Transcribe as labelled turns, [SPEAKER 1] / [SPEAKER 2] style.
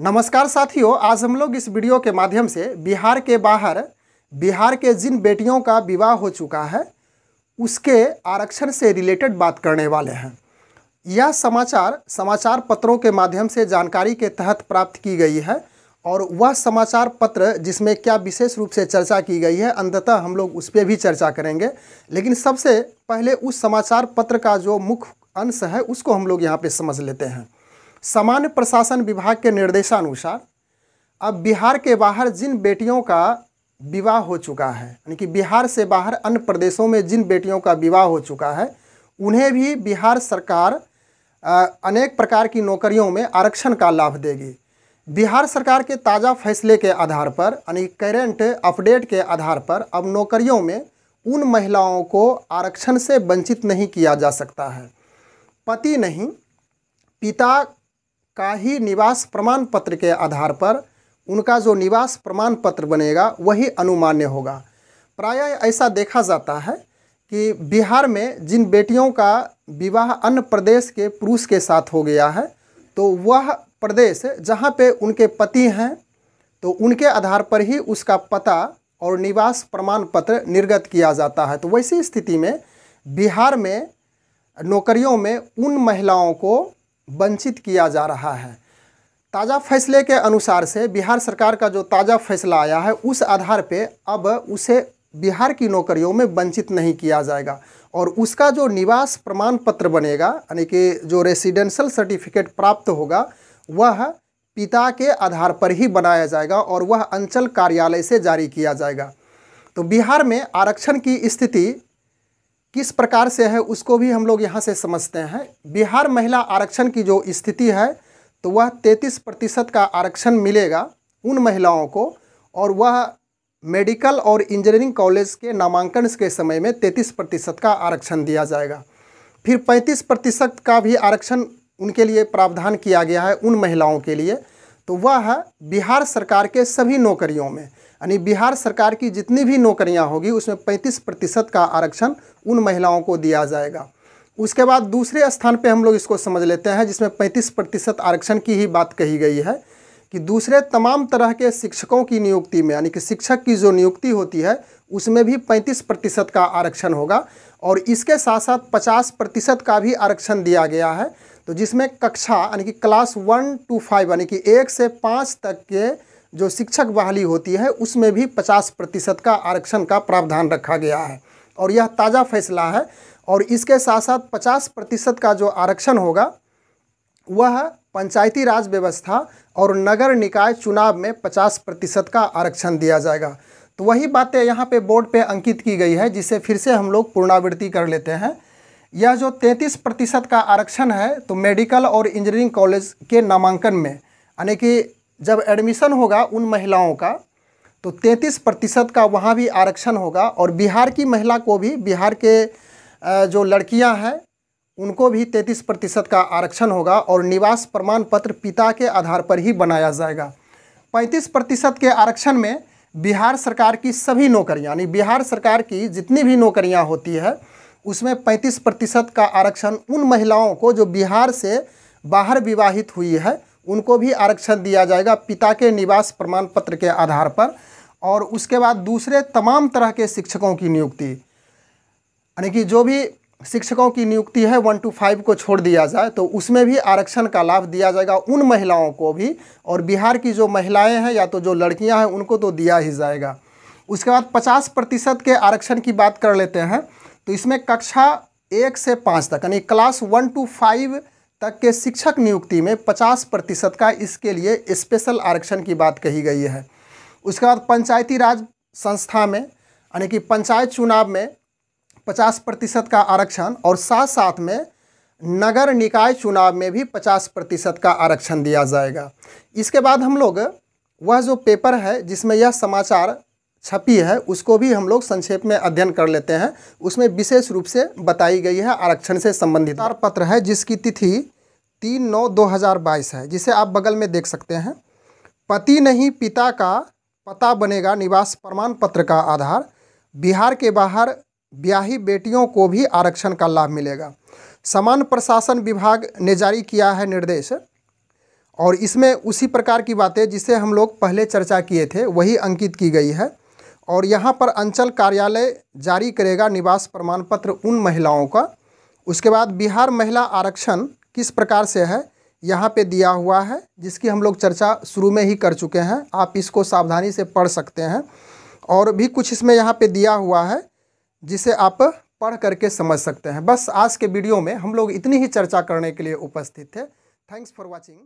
[SPEAKER 1] नमस्कार साथियों आज हम लोग इस वीडियो के माध्यम से बिहार के बाहर बिहार के जिन बेटियों का विवाह हो चुका है उसके आरक्षण से रिलेटेड बात करने वाले हैं यह समाचार समाचार पत्रों के माध्यम से जानकारी के तहत प्राप्त की गई है और वह समाचार पत्र जिसमें क्या विशेष रूप से चर्चा की गई है अंततः हम लोग उस पर भी चर्चा करेंगे लेकिन सबसे पहले उस समाचार पत्र का जो मुख्य अंश है उसको हम लोग यहाँ पे समझ लेते हैं सामान्य प्रशासन विभाग के निर्देशानुसार अब बिहार के बाहर जिन बेटियों का विवाह हो चुका है यानी कि बिहार से बाहर अन्य प्रदेशों में जिन बेटियों का विवाह हो चुका है उन्हें भी बिहार सरकार अनेक प्रकार की नौकरियों में आरक्षण का लाभ देगी बिहार सरकार के ताज़ा फैसले के आधार पर यानी करेंट अपडेट के आधार पर अब नौकरियों में उन महिलाओं को आरक्षण से वंचित नहीं किया जा सकता है पति नहीं पिता का ही निवास प्रमाण पत्र के आधार पर उनका जो निवास प्रमाण पत्र बनेगा वही अनुमान्य होगा प्रायः ऐसा देखा जाता है कि बिहार में जिन बेटियों का विवाह अन्य प्रदेश के पुरुष के साथ हो गया है तो वह प्रदेश जहाँ पे उनके पति हैं तो उनके आधार पर ही उसका पता और निवास प्रमाण पत्र निर्गत किया जाता है तो वैसी स्थिति में बिहार में नौकरियों में उन महिलाओं को वंचित किया जा रहा है ताज़ा फैसले के अनुसार से बिहार सरकार का जो ताज़ा फैसला आया है उस आधार पे अब उसे बिहार की नौकरियों में वंचित नहीं किया जाएगा और उसका जो निवास प्रमाण पत्र बनेगा यानी कि जो रेसिडेंशल सर्टिफिकेट प्राप्त होगा वह पिता के आधार पर ही बनाया जाएगा और वह अंचल कार्यालय से जारी किया जाएगा तो बिहार में आरक्षण की स्थिति किस प्रकार से है उसको भी हम लोग यहाँ से समझते हैं बिहार महिला आरक्षण की जो स्थिति है तो वह तैंतीस प्रतिशत का आरक्षण मिलेगा उन महिलाओं को और वह मेडिकल और इंजीनियरिंग कॉलेज के नामांकन के समय में तैंतीस प्रतिशत का आरक्षण दिया जाएगा फिर पैंतीस प्रतिशत का भी आरक्षण उनके लिए प्रावधान किया गया है उन महिलाओं के लिए तो वह है बिहार सरकार के सभी नौकरियों में यानी बिहार सरकार की जितनी भी नौकरियां होगी उसमें 35 प्रतिशत का आरक्षण उन महिलाओं को दिया जाएगा उसके बाद दूसरे स्थान पे हम लोग इसको समझ लेते हैं जिसमें 35 प्रतिशत आरक्षण की ही बात कही गई है कि दूसरे तमाम तरह के शिक्षकों की नियुक्ति में यानी कि शिक्षक की जो नियुक्ति होती है उसमें भी पैंतीस प्रतिशत का आरक्षण होगा और इसके साथ साथ पचास प्रतिशत का भी आरक्षण दिया गया है तो जिसमें कक्षा यानी कि क्लास वन टू फाइव यानी कि एक से पाँच तक के जो शिक्षक बहाली होती है उसमें भी पचास प्रतिशत का आरक्षण का प्रावधान रखा गया है और यह ताज़ा फैसला है और इसके साथ साथ पचास प्रतिशत का जो आरक्षण होगा वह पंचायती राज व्यवस्था और नगर निकाय चुनाव में पचास प्रतिशत का आरक्षण दिया जाएगा तो वही बातें यहाँ पे बोर्ड पे अंकित की गई है जिसे फिर से हम लोग पुनरावृत्ति कर लेते हैं यह जो 33 प्रतिशत का आरक्षण है तो मेडिकल और इंजीनियरिंग कॉलेज के नामांकन में यानी कि जब एडमिशन होगा उन महिलाओं का तो 33 प्रतिशत का वहाँ भी आरक्षण होगा और बिहार की महिला को भी बिहार के जो लड़कियाँ हैं उनको भी 33 प्रतिशत का आरक्षण होगा और निवास प्रमाण पत्र पिता के आधार पर ही बनाया जाएगा 35 प्रतिशत के आरक्षण में बिहार सरकार की सभी नौकरियाँ यानी बिहार सरकार की जितनी भी नौकरियाँ होती है उसमें 35 प्रतिशत का आरक्षण उन महिलाओं को जो बिहार से बाहर विवाहित हुई है उनको भी आरक्षण दिया जाएगा पिता के निवास प्रमाण पत्र के आधार पर और उसके बाद दूसरे तमाम तरह के शिक्षकों की नियुक्ति यानी कि जो भी शिक्षकों की नियुक्ति है वन टू फाइव को छोड़ दिया जाए तो उसमें भी आरक्षण का लाभ दिया जाएगा उन महिलाओं को भी और बिहार की जो महिलाएं हैं या तो जो लड़कियां हैं उनको तो दिया ही जाएगा उसके बाद पचास प्रतिशत के आरक्षण की बात कर लेते हैं तो इसमें कक्षा एक से पाँच तक यानी क्लास वन टू फाइव तक के शिक्षक नियुक्ति में पचास प्रतिशत का इसके लिए स्पेशल आरक्षण की बात कही गई है उसके बाद पंचायती राज संस्था में यानी कि पंचायत चुनाव में पचास प्रतिशत का आरक्षण और साथ साथ में नगर निकाय चुनाव में भी पचास प्रतिशत का आरक्षण दिया जाएगा इसके बाद हम लोग वह जो पेपर है जिसमें यह समाचार छपी है उसको भी हम लोग संक्षेप में अध्ययन कर लेते हैं उसमें विशेष रूप से बताई गई है आरक्षण से संबंधित चार पत्र है जिसकी तिथि तीन नौ दो हज़ार बाईस है जिसे आप बगल में देख सकते हैं पति नहीं पिता का पता बनेगा निवास प्रमाण पत्र का आधार बिहार के बाहर ब्याही बेटियों को भी आरक्षण का लाभ मिलेगा समान प्रशासन विभाग ने जारी किया है निर्देश और इसमें उसी प्रकार की बातें जिसे हम लोग पहले चर्चा किए थे वही अंकित की गई है और यहाँ पर अंचल कार्यालय जारी करेगा निवास प्रमाण पत्र उन महिलाओं का उसके बाद बिहार महिला आरक्षण किस प्रकार से है यहाँ पे दिया हुआ है जिसकी हम लोग चर्चा शुरू में ही कर चुके हैं आप इसको सावधानी से पढ़ सकते हैं और भी कुछ इसमें यहाँ पे दिया हुआ है जिसे आप पढ़ करके समझ सकते हैं बस आज के वीडियो में हम लोग इतनी ही चर्चा करने के लिए उपस्थित थे थैंक्स फॉर वॉचिंग